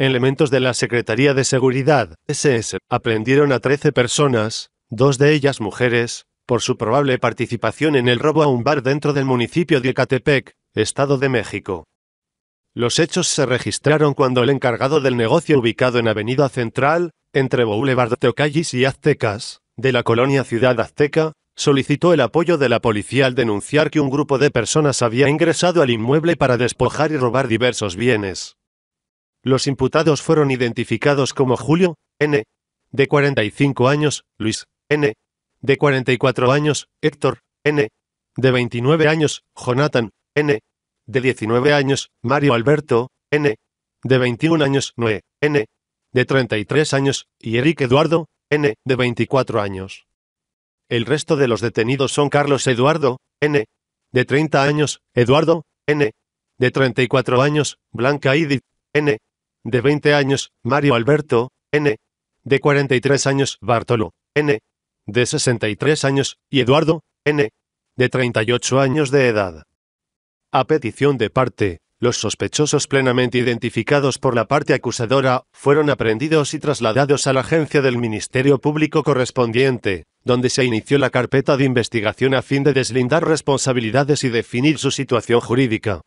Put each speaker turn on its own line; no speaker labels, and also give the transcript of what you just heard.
Elementos de la Secretaría de Seguridad, SS, aprendieron a 13 personas, dos de ellas mujeres, por su probable participación en el robo a un bar dentro del municipio de Ecatepec, Estado de México. Los hechos se registraron cuando el encargado del negocio ubicado en Avenida Central, entre Boulevard Teocallis y Aztecas, de la colonia Ciudad Azteca, solicitó el apoyo de la policía al denunciar que un grupo de personas había ingresado al inmueble para despojar y robar diversos bienes. Los imputados fueron identificados como Julio, N., de 45 años, Luis, N., de 44 años, Héctor, N., de 29 años, Jonathan, N., de 19 años, Mario Alberto, N., de 21 años, Noé, N., de 33 años, y Eric Eduardo, N., de 24 años. El resto de los detenidos son Carlos Eduardo, N., de 30 años, Eduardo, N., de 34 años, Blanca Edith, N., de 20 años, Mario Alberto, N., de 43 años, Bartolo, N., de 63 años, y Eduardo, N., de 38 años de edad. A petición de parte, los sospechosos plenamente identificados por la parte acusadora fueron aprehendidos y trasladados a la agencia del Ministerio Público correspondiente, donde se inició la carpeta de investigación a fin de deslindar responsabilidades y definir su situación jurídica.